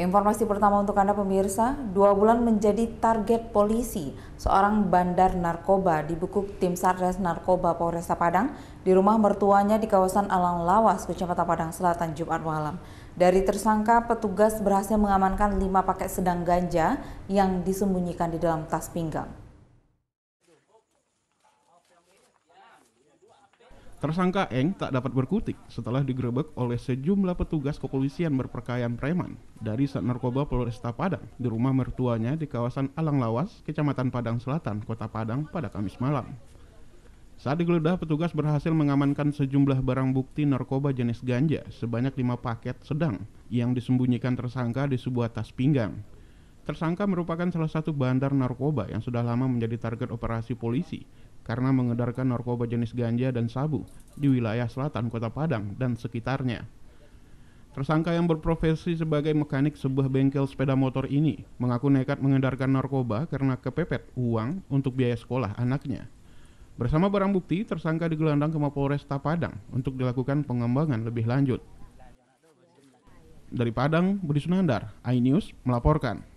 Informasi pertama untuk Anda pemirsa, dua bulan menjadi target polisi seorang bandar narkoba dibekuk tim Satres Narkoba Polresta Padang di rumah mertuanya di kawasan Alang Lawas, Kecamatan Padang Selatan, Jumat malam. Dari tersangka, petugas berhasil mengamankan lima paket sedang ganja yang disembunyikan di dalam tas pinggang. Tersangka Eng tak dapat berkutik setelah digerebek oleh sejumlah petugas kepolisian berperkayaan preman dari satnarkoba Narkoba Polresta Padang di rumah mertuanya di kawasan Alang Lawas, Kecamatan Padang Selatan, Kota Padang pada Kamis malam. Saat digeledah, petugas berhasil mengamankan sejumlah barang bukti narkoba jenis ganja sebanyak lima paket sedang yang disembunyikan tersangka di sebuah tas pinggang. Tersangka merupakan salah satu bandar narkoba yang sudah lama menjadi target operasi polisi karena mengedarkan narkoba jenis ganja dan sabu di wilayah selatan kota Padang dan sekitarnya. Tersangka yang berprofesi sebagai mekanik sebuah bengkel sepeda motor ini mengaku nekat mengedarkan narkoba karena kepepet uang untuk biaya sekolah anaknya. Bersama barang bukti, tersangka digelandang ke Mapolresta Padang untuk dilakukan pengembangan lebih lanjut. Dari Padang, Budi Sunandar, iNews melaporkan.